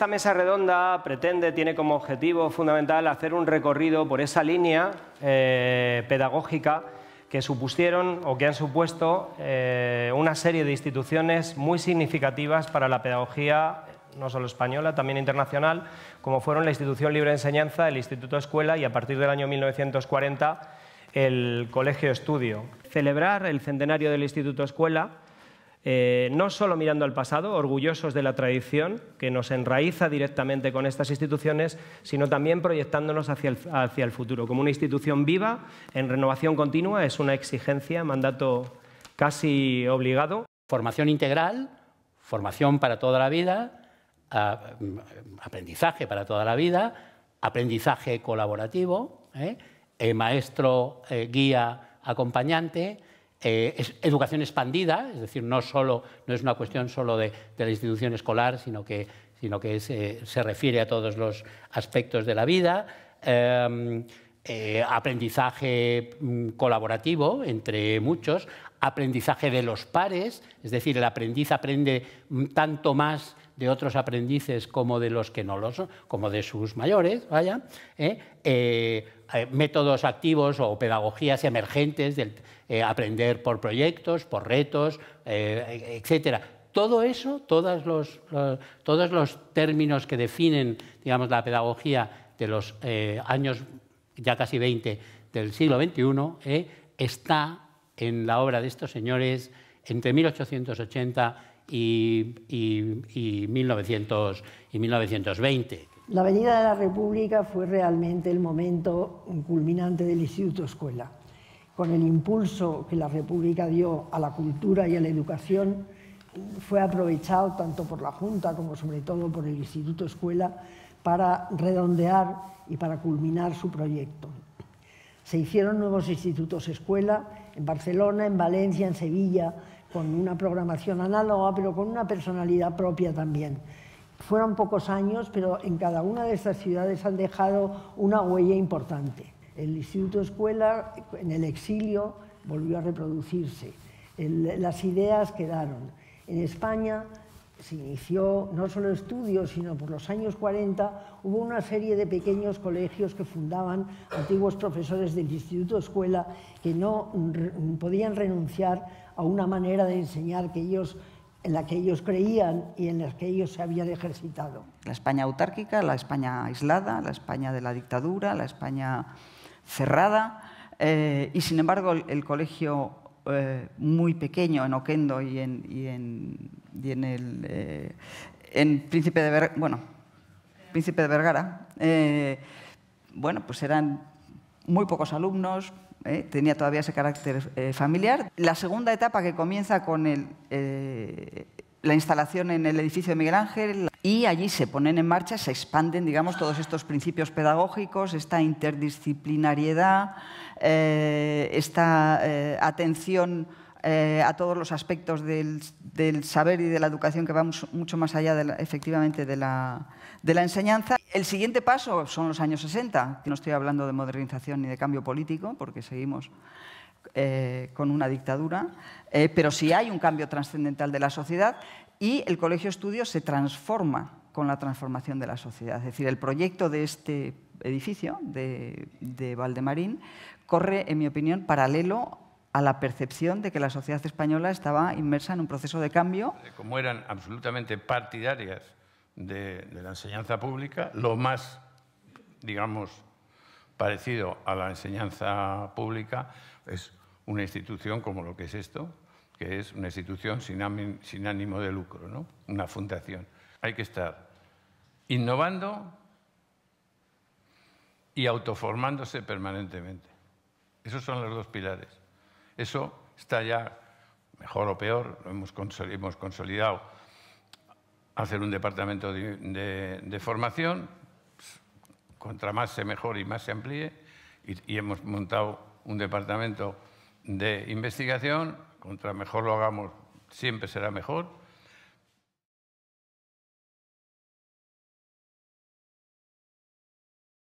Esta mesa redonda pretende, tiene como objetivo fundamental hacer un recorrido por esa línea eh, pedagógica que supusieron o que han supuesto eh, una serie de instituciones muy significativas para la pedagogía no solo española, también internacional, como fueron la Institución Libre de Enseñanza, el Instituto Escuela y a partir del año 1940 el Colegio Estudio. Celebrar el centenario del Instituto Escuela eh, no solo mirando al pasado, orgullosos de la tradición que nos enraiza directamente con estas instituciones, sino también proyectándonos hacia el, futuro. Como una institución viva, en renovación continua, es una exigencia, mandato casi obligado. Formación integral, formación para toda la vida, aprendizaje para toda la vida, aprendizaje colaborativo, ¿eh? Eh, maestro, guía, acompañante, eh, educación expandida, es decir, no, solo, no es una cuestión solo de, la institución escolar, sino que, sino que eh, se, refiere a todos los aspectos de la vida. Em, eh, aprendizaje mm, colaborativo entre muchos, aprendizaje de los pares, es decir, el aprendiz aprende mm, tanto más de otros aprendices como de los que no lo como de sus mayores, vaya, ¿eh? Eh, eh, métodos activos o pedagogías emergentes del aprender por proyectos, por retos, etcétera. Todo eso, todos los, todos los términos que definen digamos, la pedagogía de los años ya casi 20 del siglo XXI, está en la obra de estos señores entre 1880 y, y, 1900, y 1920. La venida de la República fue realmente el momento culminante del Instituto Escuela. Con el impulso que la República dio a la cultura y a la educación, fue aprovechado tanto por la Junta como sobre todo por el Instituto Escuela para redondear y para culminar su proyecto. Se hicieron nuevos institutos escuela en Barcelona, en Valencia, en Sevilla, con una programación análoga, pero con una personalidad propia también. Fueron pocos años, pero en cada una de estas ciudades han dejado una huella importante. El Instituto Escuela, en el exilio, volvió a reproducirse. las ideas quedaron. En España se inició no solo estudios, sino por los años 40 hubo una serie de pequeños colegios que fundaban antiguos profesores del Instituto Escuela que no podían renunciar a una manera de enseñar que ellos, en la que ellos creían y en la que ellos se habían ejercitado. La España autárquica, la España aislada, la España de la dictadura, la España cerrada. Eh, y sin embargo, el, colegio eh, muy pequeño en Oquendo y en, el, Príncipe de Vergara, Príncipe eh, de Vergara, bueno, pues eran muy pocos alumnos, ¿eh? tenía todavía ese carácter eh, familiar. La segunda etapa que comienza con eh, la instalación en el edificio de Miguel Ángel y allí se ponen en marcha, se expanden, digamos, todos estos principios pedagógicos, esta interdisciplinariedad, esta atención eh, a todos los aspectos del, saber y de la educación que vamos mucho más allá de efectivamente de la, enseñanza. El siguiente paso son los años 60, que no estoy hablando de modernización ni de cambio político, porque seguimos eh, con una dictadura, eh, pero sí hay un cambio trascendental de la sociedad y el colegio estudio se transforma con la transformación de la sociedad. Es decir, el proyecto de este edificio de, de Valdemarín corre, en mi opinión, paralelo a la percepción de que la sociedad española estaba inmersa en un proceso de cambio. Eh, como eran absolutamente partidarias de, la enseñanza pública, lo más, digamos, parecido a la enseñanza pública es una institución como lo que es esto, que es una institución sin, ánimo, de lucro, ¿no? una fundación. Hay que estar innovando y autoformándose permanentemente. Esos son los dos pilares. Eso está ya, mejor o peor, lo hemos consolidado. Hacer un departamento de, formación, contra más se mejore y más se amplíe, y hemos montado un departamento de investigación, contra mejor lo hagamos, siempre será mejor,